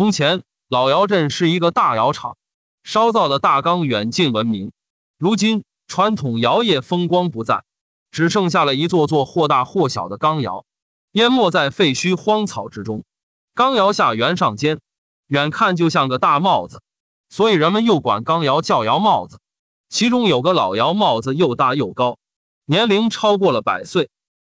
从前，老窑镇是一个大窑厂，烧造的大缸远近闻名。如今，传统窑业风光不再，只剩下了一座座或大或小的缸窑，淹没在废墟荒草之中。缸窑下圆上尖，远看就像个大帽子，所以人们又管缸窑叫窑帽子。其中有个老窑帽子又大又高，年龄超过了百岁。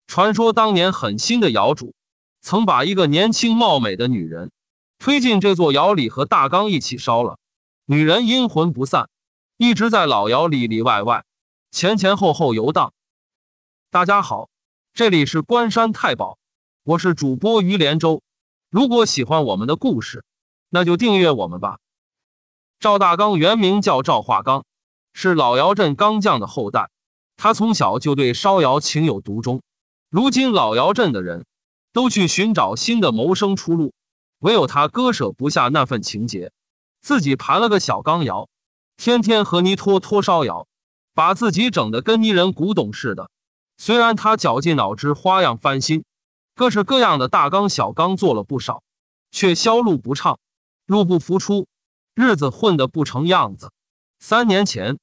传说当年狠心的窑主曾把一个年轻貌美的女人。推进这座窑里和大缸一起烧了，女人阴魂不散，一直在老窑里里外外、前前后后游荡。大家好，这里是关山太保，我是主播于连州。如果喜欢我们的故事，那就订阅我们吧。赵大刚原名叫赵化刚，是老窑镇钢匠的后代。他从小就对烧窑情有独钟。如今老窑镇的人都去寻找新的谋生出路。唯有他割舍不下那份情结，自己盘了个小钢窑，天天和泥坨坨烧窑，把自己整得跟泥人古董似的。虽然他绞尽脑汁花样翻新，各式各样的大缸小缸做了不少，却销路不畅，入不敷出，日子混得不成样子。三年前，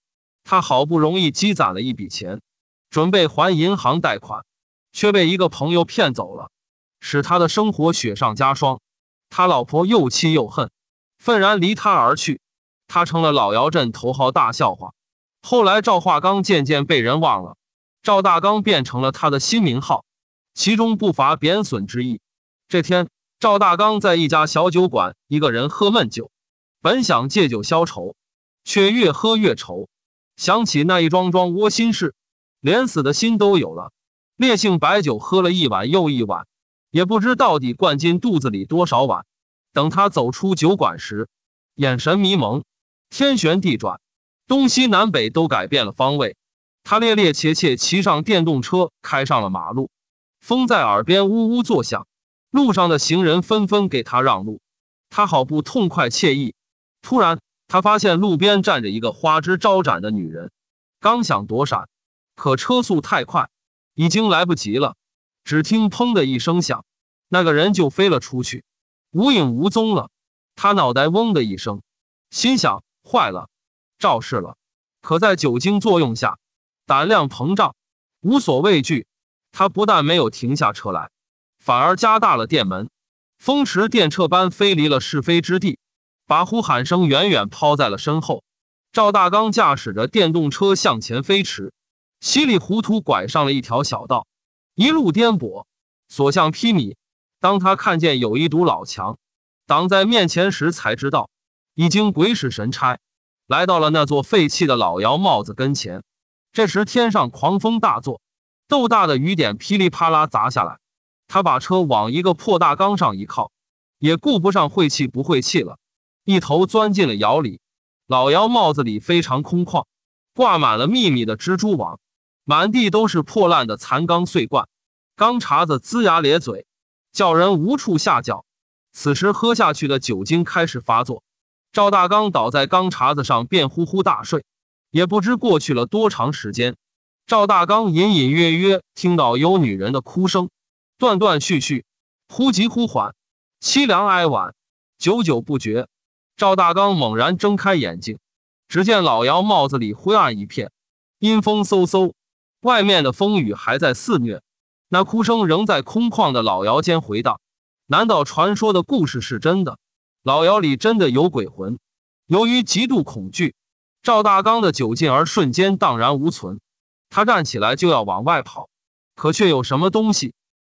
他好不容易积攒了一笔钱，准备还银行贷款，却被一个朋友骗走了，使他的生活雪上加霜。他老婆又气又恨，愤然离他而去。他成了老姚镇头号大笑话。后来赵化刚渐渐被人忘了，赵大刚变成了他的新名号，其中不乏贬损之意。这天，赵大刚在一家小酒馆一个人喝闷酒，本想借酒消愁，却越喝越愁，想起那一桩桩窝心事，连死的心都有了。烈性白酒喝了一碗又一碗，也不知到底灌进肚子里多少碗。等他走出酒馆时，眼神迷蒙，天旋地转，东西南北都改变了方位。他趔趔趄趄骑上电动车，开上了马路，风在耳边呜呜作响，路上的行人纷纷给他让路。他好不痛快惬意。突然，他发现路边站着一个花枝招展的女人，刚想躲闪，可车速太快，已经来不及了。只听“砰”的一声响，那个人就飞了出去。无影无踪了，他脑袋嗡的一声，心想：坏了，肇事了。可在酒精作用下，胆量膨胀，无所畏惧。他不但没有停下车来，反而加大了电门，风驰电掣般飞离了是非之地，把呼喊声远远抛在了身后。赵大刚驾驶着电动车向前飞驰，稀里糊涂拐上了一条小道，一路颠簸，所向披靡。当他看见有一堵老墙挡在面前时，才知道已经鬼使神差来到了那座废弃的老窑帽子跟前。这时天上狂风大作，豆大的雨点噼里啪啦砸下来。他把车往一个破大缸上一靠，也顾不上晦气不晦气了，一头钻进了窑里。老窑帽子里非常空旷，挂满了密密的蜘蛛网，满地都是破烂的残缸碎罐、钢碴子，龇牙咧嘴。叫人无处下脚，此时喝下去的酒精开始发作，赵大刚倒在钢碴子上便呼呼大睡，也不知过去了多长时间。赵大刚隐隐约约听到有女人的哭声，断断续续，忽急忽缓，凄凉哀婉，久久不绝。赵大刚猛然睁开眼睛，只见老姚帽子里灰暗一片，阴风嗖嗖，外面的风雨还在肆虐。那哭声仍在空旷的老窑间回荡，难道传说的故事是真的？老窑里真的有鬼魂？由于极度恐惧，赵大刚的酒劲儿瞬间荡然无存。他站起来就要往外跑，可却有什么东西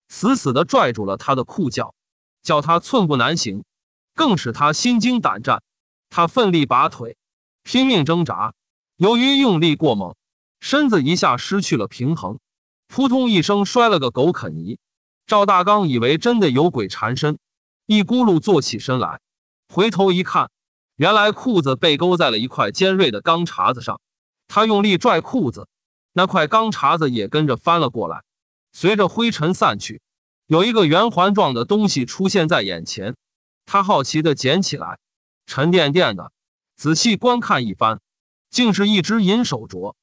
死死的拽住了他的裤脚，叫他寸步难行，更使他心惊胆战。他奋力拔腿，拼命挣扎，由于用力过猛，身子一下失去了平衡。扑通一声，摔了个狗啃泥。赵大刚以为真的有鬼缠身，一咕噜坐起身来，回头一看，原来裤子被勾在了一块尖锐的钢碴子上。他用力拽裤子，那块钢碴子也跟着翻了过来。随着灰尘散去，有一个圆环状的东西出现在眼前。他好奇地捡起来，沉甸甸的，仔细观看一番，竟是一只银手镯。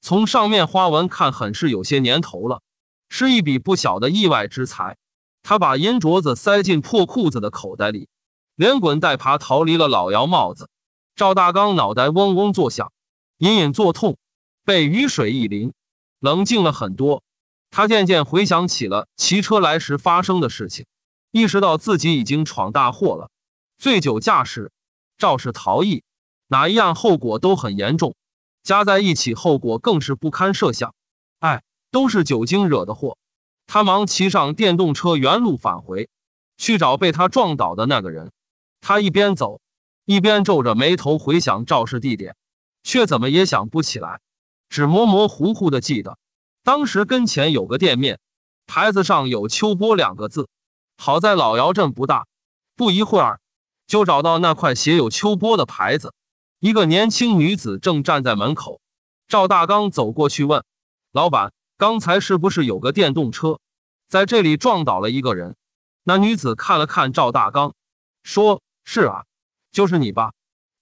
从上面花纹看，很是有些年头了，是一笔不小的意外之财。他把银镯子塞进破裤子的口袋里，连滚带爬逃离了老姚帽子。赵大刚脑袋嗡嗡作响，隐隐作痛，被雨水一淋，冷静了很多。他渐渐回想起了骑车来时发生的事情，意识到自己已经闯大祸了：醉酒驾驶、肇事逃逸，哪一样后果都很严重。加在一起，后果更是不堪设想。哎，都是酒精惹的祸。他忙骑上电动车原路返回，去找被他撞倒的那个人。他一边走，一边皱着眉头回想肇事地点，却怎么也想不起来，只模模糊糊的记得当时跟前有个店面，牌子上有“秋波”两个字。好在老姚镇不大，不一会儿就找到那块写有“秋波”的牌子。一个年轻女子正站在门口，赵大刚走过去问：“老板，刚才是不是有个电动车在这里撞倒了一个人？”那女子看了看赵大刚，说：“是啊，就是你吧？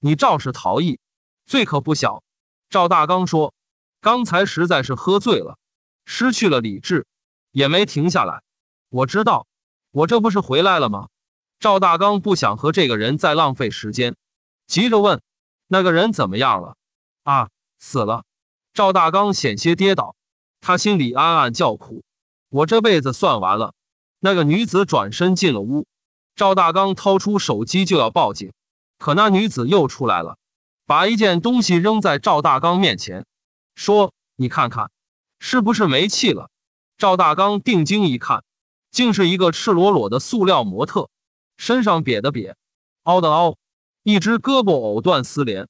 你肇事逃逸，罪可不小。”赵大刚说：“刚才实在是喝醉了，失去了理智，也没停下来。我知道，我这不是回来了吗？”赵大刚不想和这个人再浪费时间，急着问。那个人怎么样了？啊，死了！赵大刚险些跌倒，他心里暗暗叫苦：我这辈子算完了。那个女子转身进了屋，赵大刚掏出手机就要报警，可那女子又出来了，把一件东西扔在赵大刚面前，说：“你看看，是不是没气了？”赵大刚定睛一看，竟是一个赤裸裸的塑料模特，身上瘪的瘪，凹的凹。一只胳膊藕断丝连，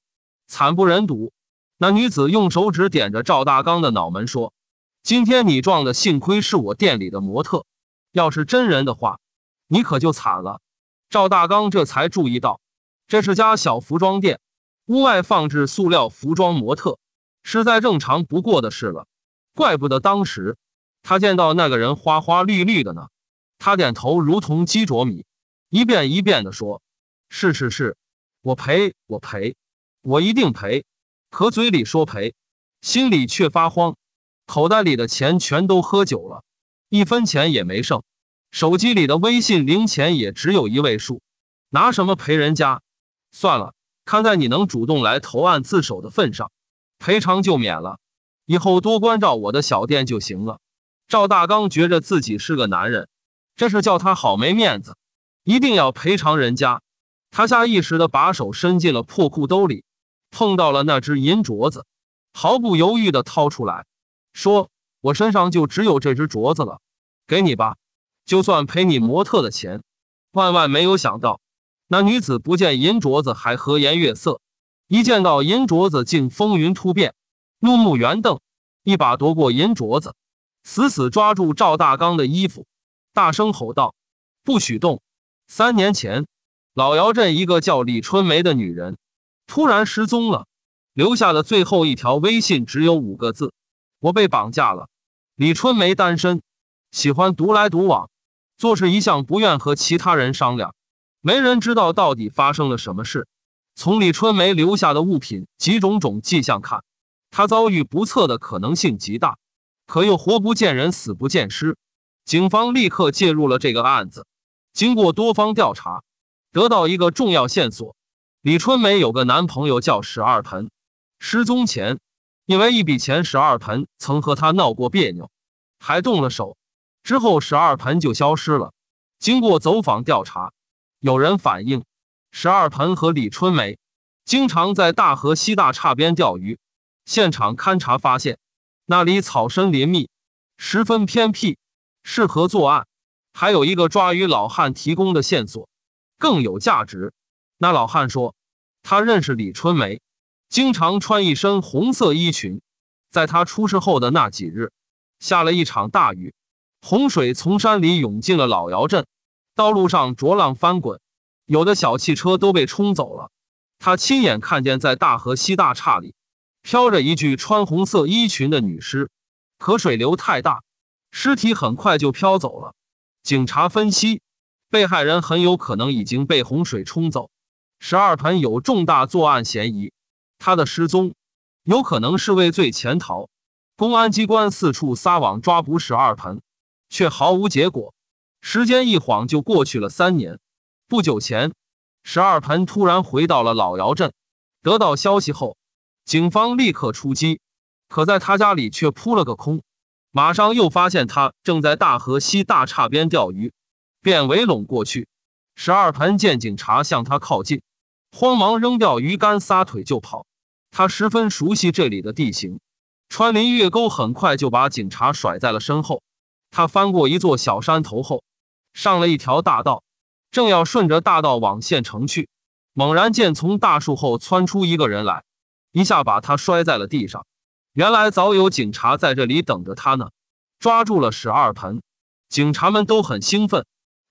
惨不忍睹。那女子用手指点着赵大刚的脑门说：“今天你撞的幸亏是我店里的模特，要是真人的话，你可就惨了。”赵大刚这才注意到，这是家小服装店，屋外放置塑料服装模特，是再正常不过的事了。怪不得当时他见到那个人花花绿绿的呢。他点头如同鸡啄米，一遍一遍的说：“是是是。”我赔，我赔，我一定赔。可嘴里说赔，心里却发慌，口袋里的钱全都喝酒了，一分钱也没剩，手机里的微信零钱也只有一位数，拿什么赔人家？算了，看在你能主动来投案自首的份上，赔偿就免了。以后多关照我的小店就行了。赵大刚觉着自己是个男人，这事叫他好没面子，一定要赔偿人家。他下意识的把手伸进了破裤兜里，碰到了那只银镯子，毫不犹豫的掏出来，说：“我身上就只有这只镯子了，给你吧，就算赔你模特的钱。”万万没有想到，那女子不见银镯子还和颜悦色，一见到银镯子竟风云突变，怒目圆瞪，一把夺过银镯子，死死抓住赵大刚的衣服，大声吼道：“不许动！”三年前。老姚镇一个叫李春梅的女人突然失踪了，留下的最后一条微信只有五个字：“我被绑架了。”李春梅单身，喜欢独来独往，做事一向不愿和其他人商量，没人知道到底发生了什么事。从李春梅留下的物品及种种迹象看，她遭遇不测的可能性极大，可又活不见人，死不见尸。警方立刻介入了这个案子，经过多方调查。得到一个重要线索，李春梅有个男朋友叫史二盆，失踪前因为一笔钱，史二盆曾和她闹过别扭，还动了手。之后，十二盆就消失了。经过走访调查，有人反映，十二盆和李春梅经常在大河西大岔边钓鱼。现场勘查发现，那里草深林密，十分偏僻，适合作案。还有一个抓鱼老汉提供的线索。更有价值。那老汉说，他认识李春梅，经常穿一身红色衣裙。在他出事后的那几日，下了一场大雨，洪水从山里涌进了老姚镇，道路上浊浪翻滚，有的小汽车都被冲走了。他亲眼看见，在大河西大岔里，飘着一具穿红色衣裙的女尸，可水流太大，尸体很快就飘走了。警察分析。被害人很有可能已经被洪水冲走。十二盆有重大作案嫌疑，他的失踪有可能是畏罪潜逃。公安机关四处撒网抓捕十二盆，却毫无结果。时间一晃就过去了三年。不久前，十二盆突然回到了老姚镇。得到消息后，警方立刻出击，可在他家里却扑了个空。马上又发现他正在大河西大岔边钓鱼。便围拢过去，十二盆见警察向他靠近，慌忙扔掉鱼竿，撒腿就跑。他十分熟悉这里的地形，穿林越沟，很快就把警察甩在了身后。他翻过一座小山头后，上了一条大道，正要顺着大道往县城去，猛然见从大树后窜出一个人来，一下把他摔在了地上。原来早有警察在这里等着他呢，抓住了十二盆。警察们都很兴奋。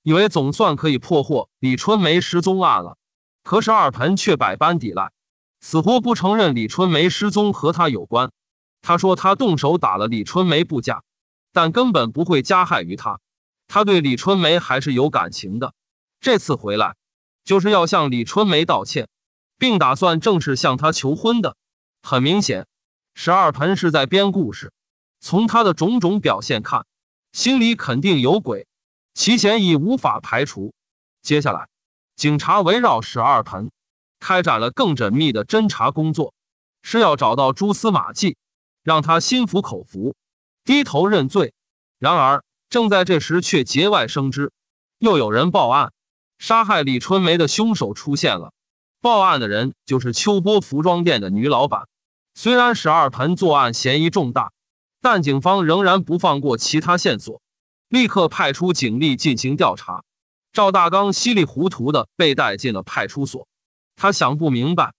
以为总算可以破获李春梅失踪案了，可是二盆却百般抵赖，死活不承认李春梅失踪和他有关。他说他动手打了李春梅不假，但根本不会加害于她。他对李春梅还是有感情的，这次回来就是要向李春梅道歉，并打算正式向她求婚的。很明显，十二盆是在编故事。从他的种种表现看，心里肯定有鬼。其嫌疑无法排除。接下来，警察围绕十二盆开展了更缜密的侦查工作，是要找到蛛丝马迹，让他心服口服，低头认罪。然而，正在这时，却节外生枝，又有人报案，杀害李春梅的凶手出现了。报案的人就是秋波服装店的女老板。虽然十二盆作案嫌疑重大，但警方仍然不放过其他线索。立刻派出警力进行调查。赵大刚稀里糊涂的被带进了派出所。他想不明白，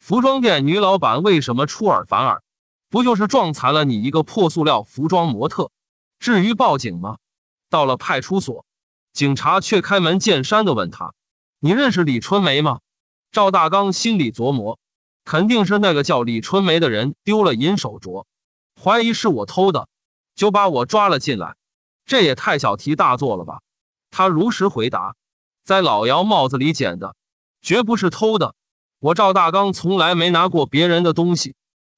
服装店女老板为什么出尔反尔？不就是撞残了你一个破塑料服装模特？至于报警吗？到了派出所，警察却开门见山的问他：“你认识李春梅吗？”赵大刚心里琢磨，肯定是那个叫李春梅的人丢了银手镯，怀疑是我偷的，就把我抓了进来。这也太小题大做了吧！他如实回答：“在老姚帽子里捡的，绝不是偷的。我赵大刚从来没拿过别人的东西，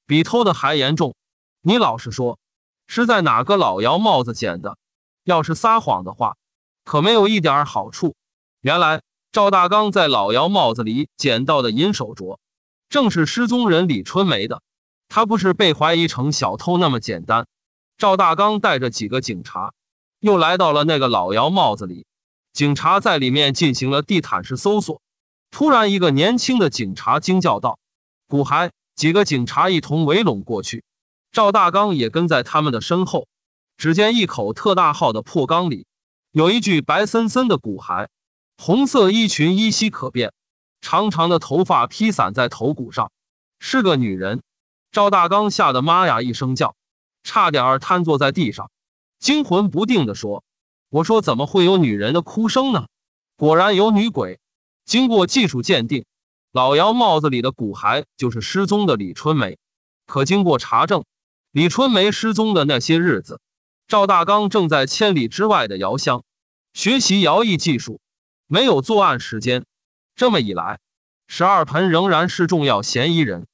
比偷的还严重。你老实说，是在哪个老姚帽子捡的？要是撒谎的话，可没有一点好处。”原来赵大刚在老姚帽子里捡到的银手镯，正是失踪人李春梅的。他不是被怀疑成小偷那么简单。赵大刚带着几个警察。又来到了那个老姚帽子里，警察在里面进行了地毯式搜索。突然，一个年轻的警察惊叫道：“骨骸！”几个警察一同围拢过去，赵大刚也跟在他们的身后。只见一口特大号的破缸里，有一具白森森的骨骸，红色衣裙依稀可辨，长长的头发披散在头骨上，是个女人。赵大刚吓得“妈呀”一声叫，差点儿瘫坐在地上。惊魂不定地说：“我说怎么会有女人的哭声呢？果然有女鬼。经过技术鉴定，老姚帽子里的骨骸就是失踪的李春梅。可经过查证，李春梅失踪的那些日子，赵大刚正在千里之外的遥乡学习摇艺技术，没有作案时间。这么一来，十二盆仍然是重要嫌疑人。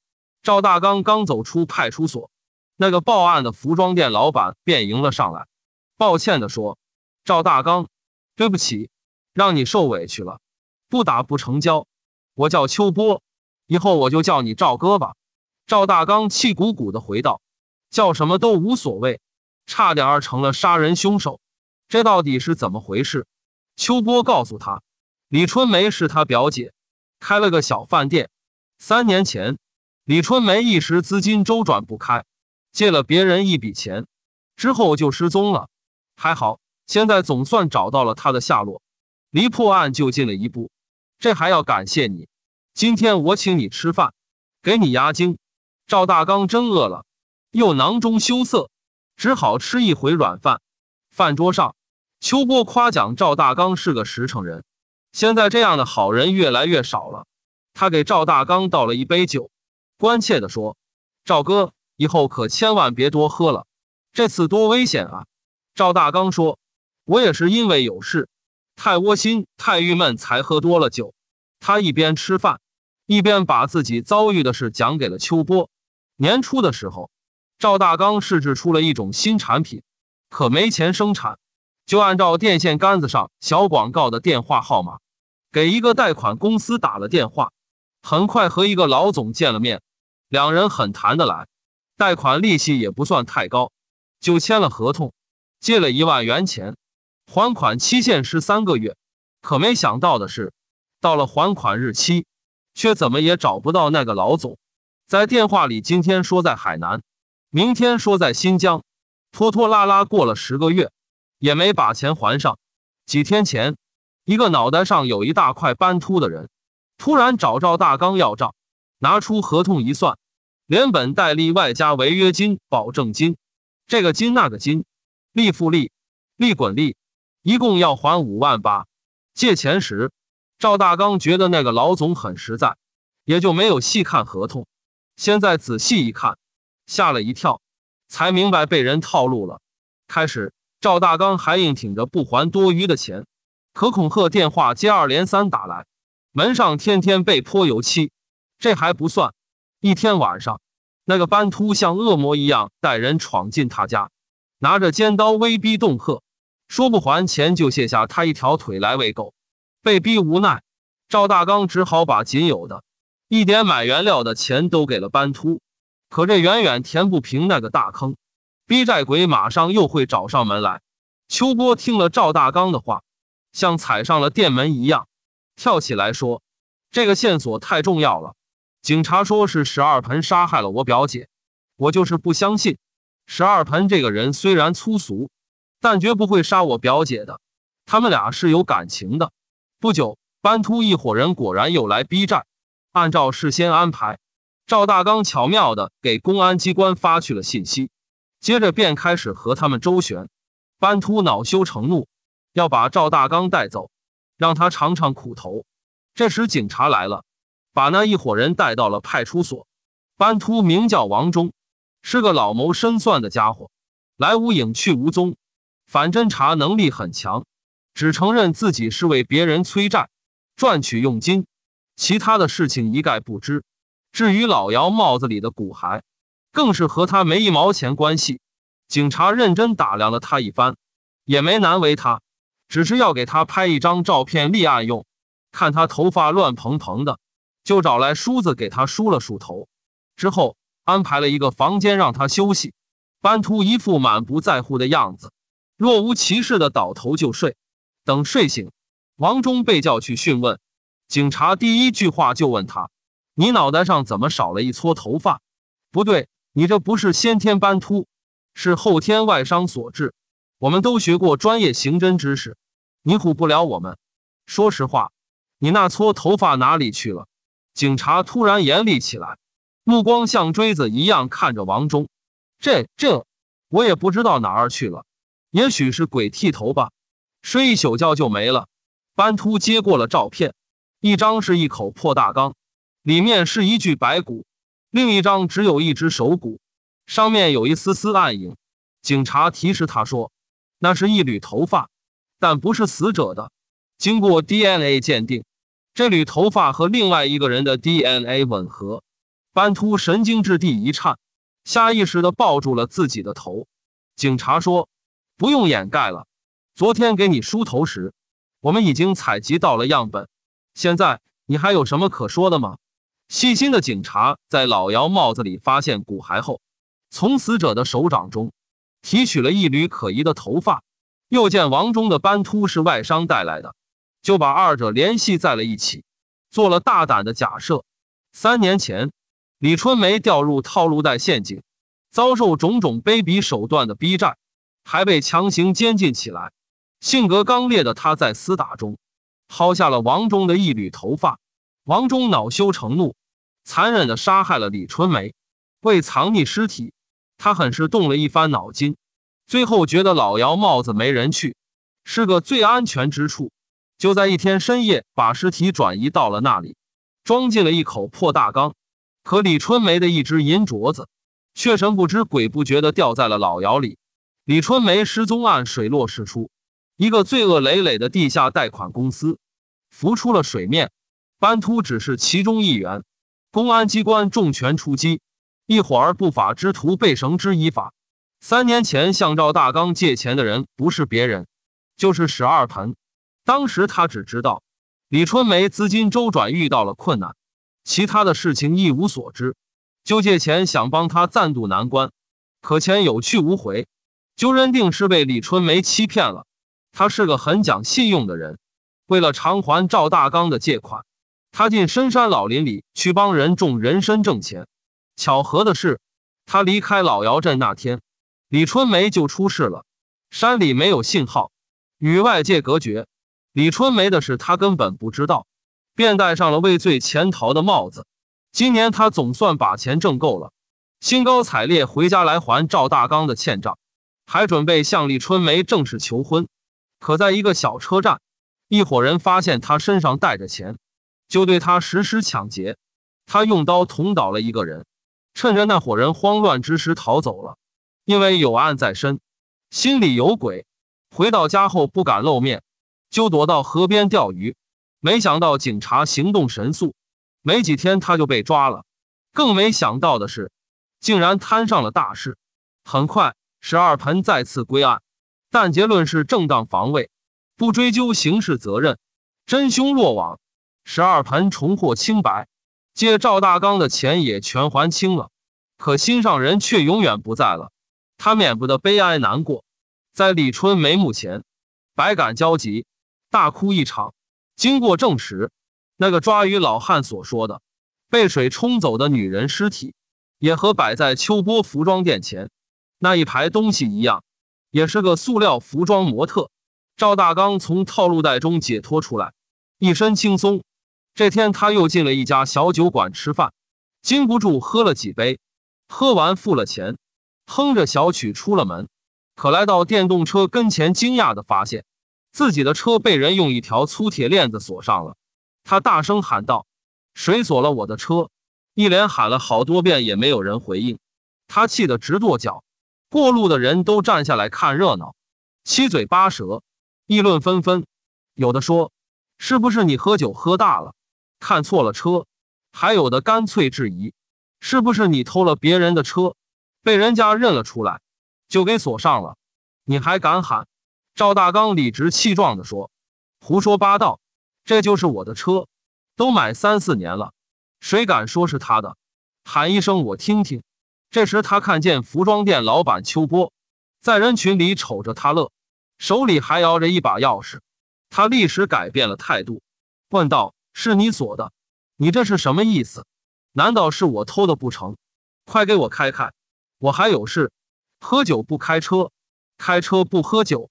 赵大刚刚走出派出所，那个报案的服装店老板便迎了上来。”抱歉地说：“赵大刚，对不起，让你受委屈了。不打不成交，我叫秋波，以后我就叫你赵哥吧。”赵大刚气鼓鼓地回道：“叫什么都无所谓，差点儿成了杀人凶手，这到底是怎么回事？”秋波告诉他：“李春梅是他表姐，开了个小饭店。三年前，李春梅一时资金周转不开，借了别人一笔钱，之后就失踪了。”还好，现在总算找到了他的下落，离破案就近了一步。这还要感谢你。今天我请你吃饭，给你压惊。赵大刚真饿了，又囊中羞涩，只好吃一回软饭。饭桌上，秋波夸奖赵大刚是个实诚人。现在这样的好人越来越少了。他给赵大刚倒了一杯酒，关切地说：“赵哥，以后可千万别多喝了。这次多危险啊！”赵大刚说：“我也是因为有事，太窝心、太郁闷，才喝多了酒。”他一边吃饭，一边把自己遭遇的事讲给了秋波。年初的时候，赵大刚试制出了一种新产品，可没钱生产，就按照电线杆子上小广告的电话号码，给一个贷款公司打了电话。很快和一个老总见了面，两人很谈得来，贷款利息也不算太高，就签了合同。借了一万元钱，还款期限是三个月。可没想到的是，到了还款日期，却怎么也找不到那个老总。在电话里，今天说在海南，明天说在新疆，拖拖拉拉过了十个月，也没把钱还上。几天前，一个脑袋上有一大块斑秃的人，突然找赵大刚要账，拿出合同一算，连本带利外加违约金、保证金，这个金那个金。利复利，利滚利，一共要还五万八。借钱时，赵大刚觉得那个老总很实在，也就没有细看合同。现在仔细一看，吓了一跳，才明白被人套路了。开始，赵大刚还硬挺着不还多余的钱，可恐吓电话接二连三打来，门上天天被泼油漆。这还不算，一天晚上，那个班秃像恶魔一样带人闯进他家。拿着尖刀威逼冻客，说不还钱就卸下他一条腿来喂狗。被逼无奈，赵大刚只好把仅有的一点买原料的钱都给了班秃。可这远远填不平那个大坑，逼债鬼马上又会找上门来。秋波听了赵大刚的话，像踩上了电门一样，跳起来说：“这个线索太重要了！警察说是十二盆杀害了我表姐，我就是不相信。”十二盆这个人虽然粗俗，但绝不会杀我表姐的。他们俩是有感情的。不久，班秃一伙人果然又来逼债。按照事先安排，赵大刚巧妙地给公安机关发去了信息，接着便开始和他们周旋。班秃恼羞成怒，要把赵大刚带走，让他尝尝苦头。这时警察来了，把那一伙人带到了派出所。班秃名叫王忠。是个老谋深算的家伙，来无影去无踪，反侦查能力很强。只承认自己是为别人催债，赚取佣金，其他的事情一概不知。至于老姚帽子里的骨骸，更是和他没一毛钱关系。警察认真打量了他一番，也没难为他，只是要给他拍一张照片立案用。看他头发乱蓬蓬的，就找来梳子给他梳了梳头，之后。安排了一个房间让他休息，斑秃一副满不在乎的样子，若无其事的倒头就睡。等睡醒，王忠被叫去讯问，警察第一句话就问他：“你脑袋上怎么少了一撮头发？不对，你这不是先天斑秃，是后天外伤所致。我们都学过专业刑侦知识，你唬不了我们。说实话，你那撮头发哪里去了？”警察突然严厉起来。目光像锥子一样看着王忠，这这，我也不知道哪儿去了，也许是鬼剃头吧，睡一宿觉就没了。班秃接过了照片，一张是一口破大缸，里面是一具白骨；另一张只有一只手骨，上面有一丝丝暗影。警察提示他说，那是一缕头发，但不是死者的。经过 DNA 鉴定，这缕头发和另外一个人的 DNA 吻合。斑秃神经质地一颤，下意识的抱住了自己的头。警察说：“不用掩盖了，昨天给你梳头时，我们已经采集到了样本。现在你还有什么可说的吗？”细心的警察在老姚帽子里发现骨骸后，从死者的手掌中提取了一缕可疑的头发，又见王中的斑秃是外伤带来的，就把二者联系在了一起，做了大胆的假设：三年前。李春梅掉入套路贷陷阱，遭受种种卑鄙手段的逼债，还被强行监禁起来。性格刚烈的她在厮打中，薅下了王忠的一缕头发。王忠恼羞成怒，残忍的杀害了李春梅。为藏匿尸体，他很是动了一番脑筋，最后觉得老姚帽子没人去，是个最安全之处。就在一天深夜，把尸体转移到了那里，装进了一口破大缸。可李春梅的一只银镯子，却神不知鬼不觉的掉在了老窑里。李春梅失踪案水落石出，一个罪恶累累的地下贷款公司浮出了水面。班秃只是其中一员。公安机关重拳出击，一伙儿不法之徒被绳之以法。三年前向赵大刚借钱的人不是别人，就是史二盆。当时他只知道李春梅资金周转遇到了困难。其他的事情一无所知，就借钱想帮他暂渡难关，可钱有去无回，就认定是被李春梅欺骗了。他是个很讲信用的人，为了偿还赵大刚的借款，他进深山老林里去帮人种人参挣钱。巧合的是，他离开老姚镇那天，李春梅就出事了。山里没有信号，与外界隔绝，李春梅的事他根本不知道。便戴上了畏罪潜逃的帽子。今年他总算把钱挣够了，兴高采烈回家来还赵大刚的欠账，还准备向李春梅正式求婚。可在一个小车站，一伙人发现他身上带着钱，就对他实施抢劫。他用刀捅倒了一个人，趁着那伙人慌乱之时逃走了。因为有案在身，心里有鬼，回到家后不敢露面，就躲到河边钓鱼。没想到警察行动神速，没几天他就被抓了。更没想到的是，竟然摊上了大事。很快，十二盆再次归案，但结论是正当防卫，不追究刑事责任。真凶落网，十二盆重获清白，借赵大刚的钱也全还清了。可心上人却永远不在了，他免不得悲哀难过，在李春梅目前，百感交集，大哭一场。经过证实，那个抓鱼老汉所说的被水冲走的女人尸体，也和摆在秋波服装店前那一排东西一样，也是个塑料服装模特。赵大刚从套路袋中解脱出来，一身轻松。这天他又进了一家小酒馆吃饭，禁不住喝了几杯，喝完付了钱，哼着小曲出了门。可来到电动车跟前，惊讶的发现。自己的车被人用一条粗铁链子锁上了，他大声喊道：“谁锁了我的车？”一连喊了好多遍也没有人回应，他气得直跺脚。过路的人都站下来看热闹，七嘴八舌，议论纷纷。有的说：“是不是你喝酒喝大了，看错了车？”还有的干脆质疑：“是不是你偷了别人的车，被人家认了出来，就给锁上了？你还敢喊？”赵大刚理直气壮的说：“胡说八道，这就是我的车，都买三四年了，谁敢说是他的？喊一声我听听。”这时他看见服装店老板秋波在人群里瞅着他乐，手里还摇着一把钥匙。他立时改变了态度，问道：“是你锁的？你这是什么意思？难道是我偷的不成？快给我开开，我还有事。喝酒不开车，开车不喝酒。”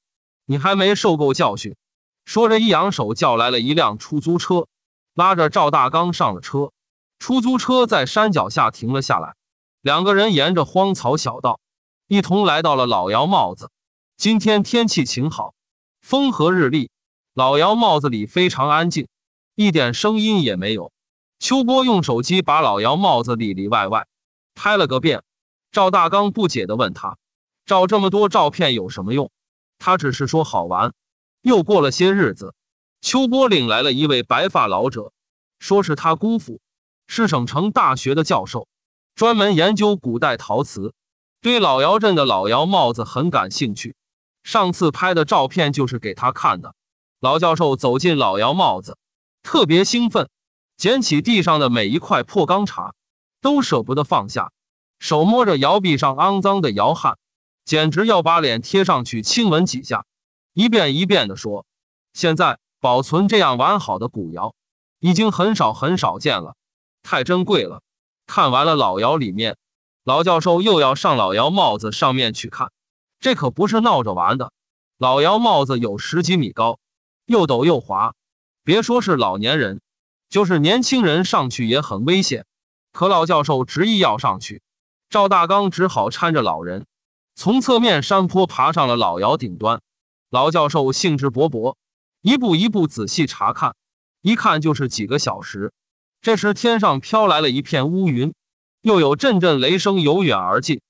你还没受够教训，说着一扬手叫来了一辆出租车，拉着赵大刚上了车。出租车在山脚下停了下来，两个人沿着荒草小道，一同来到了老姚帽子。今天天气晴好，风和日丽。老姚帽子里非常安静，一点声音也没有。秋波用手机把老姚帽子里里外外拍了个遍。赵大刚不解的问他：“照这么多照片有什么用？”他只是说好玩。又过了些日子，秋波领来了一位白发老者，说是他姑父，是省城大学的教授，专门研究古代陶瓷，对老窑镇的老窑帽子很感兴趣。上次拍的照片就是给他看的。老教授走进老窑帽子，特别兴奋，捡起地上的每一块破钢碴，都舍不得放下，手摸着窑壁上肮脏的窑汗。简直要把脸贴上去亲吻几下，一遍一遍的说：“现在保存这样完好的古窑已经很少很少见了，太珍贵了。”看完了老窑里面，老教授又要上老窑帽子上面去看，这可不是闹着玩的。老窑帽子有十几米高，又陡又滑，别说是老年人，就是年轻人上去也很危险。可老教授执意要上去，赵大刚只好搀着老人。从侧面山坡爬上了老窑顶端，老教授兴致勃勃，一步一步仔细查看，一看就是几个小时。这时天上飘来了一片乌云，又有阵阵雷声由远而近。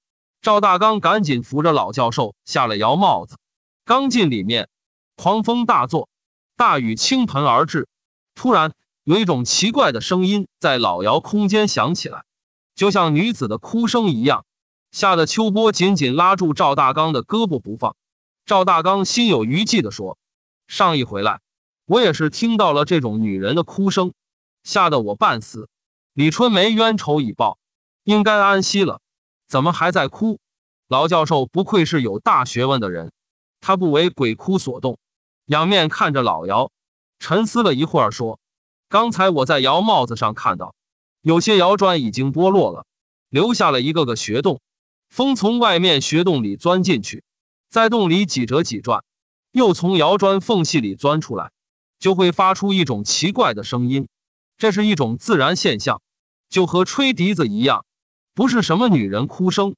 赵大刚赶紧扶着老教授下了窑帽子。刚进里面，狂风大作，大雨倾盆而至。突然，有一种奇怪的声音在老窑空间响起来，就像女子的哭声一样。吓得秋波紧紧拉住赵大刚的胳膊不放，赵大刚心有余悸的说：“上一回来，我也是听到了这种女人的哭声，吓得我半死。李春梅冤仇已报，应该安息了，怎么还在哭？”老教授不愧是有大学问的人，他不为鬼哭所动，仰面看着老姚，沉思了一会儿说：“刚才我在姚帽子上看到，有些窑砖已经剥落了，留下了一个个穴洞。”风从外面穴洞里钻进去，在洞里几折几转，又从窑砖缝隙里钻出来，就会发出一种奇怪的声音。这是一种自然现象，就和吹笛子一样，不是什么女人哭声。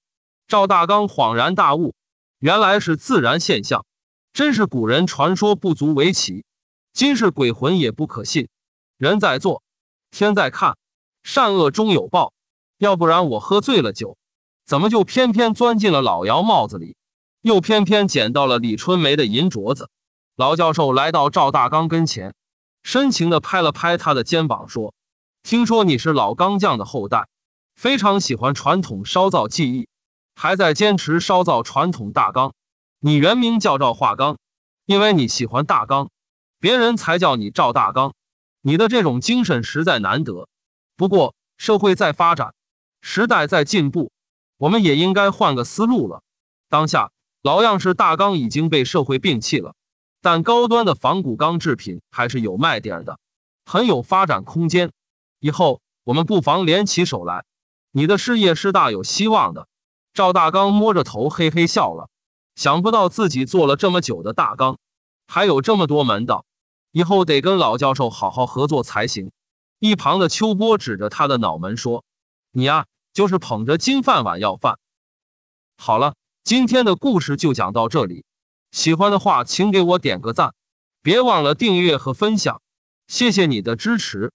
赵大刚恍然大悟，原来是自然现象，真是古人传说不足为奇，今世鬼魂也不可信。人在做，天在看，善恶终有报。要不然我喝醉了酒。怎么就偏偏钻进了老姚帽子里，又偏偏捡到了李春梅的银镯子？老教授来到赵大刚跟前，深情地拍了拍他的肩膀，说：“听说你是老钢匠的后代，非常喜欢传统烧造技艺，还在坚持烧造传统大缸。你原名叫赵化刚，因为你喜欢大缸，别人才叫你赵大刚。你的这种精神实在难得。不过社会在发展，时代在进步。”我们也应该换个思路了。当下老样式大纲已经被社会摒弃了，但高端的仿古钢制品还是有卖点的，很有发展空间。以后我们不妨联起手来，你的事业是大有希望的。赵大刚摸着头嘿嘿笑了，想不到自己做了这么久的大纲，还有这么多门道，以后得跟老教授好好合作才行。一旁的秋波指着他的脑门说：“你啊。”就是捧着金饭碗要饭。好了，今天的故事就讲到这里。喜欢的话，请给我点个赞，别忘了订阅和分享。谢谢你的支持。